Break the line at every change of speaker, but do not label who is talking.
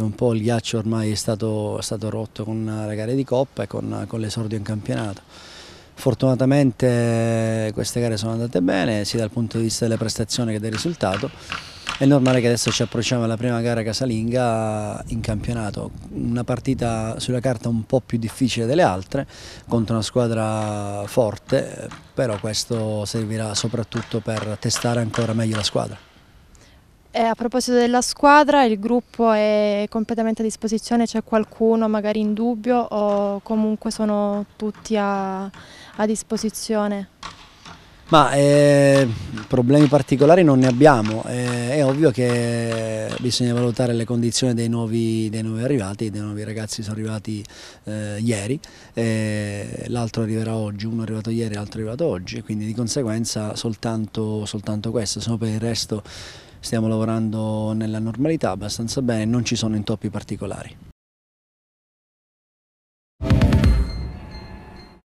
che un po' il ghiaccio ormai è stato, è stato rotto con la gara di Coppa e con, con l'esordio in campionato. Fortunatamente queste gare sono andate bene sia dal punto di vista delle prestazioni che del risultato. È normale che adesso ci approcciamo alla prima gara casalinga in campionato, una partita sulla carta un po' più difficile delle altre, contro una squadra forte, però questo servirà soprattutto per testare ancora meglio la squadra.
E eh, a proposito della squadra, il gruppo è completamente a disposizione, c'è qualcuno magari in dubbio o comunque sono tutti a, a disposizione?
Ma eh, problemi particolari non ne abbiamo, eh, è ovvio che bisogna valutare le condizioni dei nuovi, dei nuovi arrivati, dei nuovi ragazzi sono arrivati eh, ieri, eh, l'altro arriverà oggi, uno è arrivato ieri, l'altro è arrivato oggi, quindi di conseguenza soltanto, soltanto questo, no per il resto stiamo lavorando nella normalità abbastanza bene, non ci sono intoppi particolari.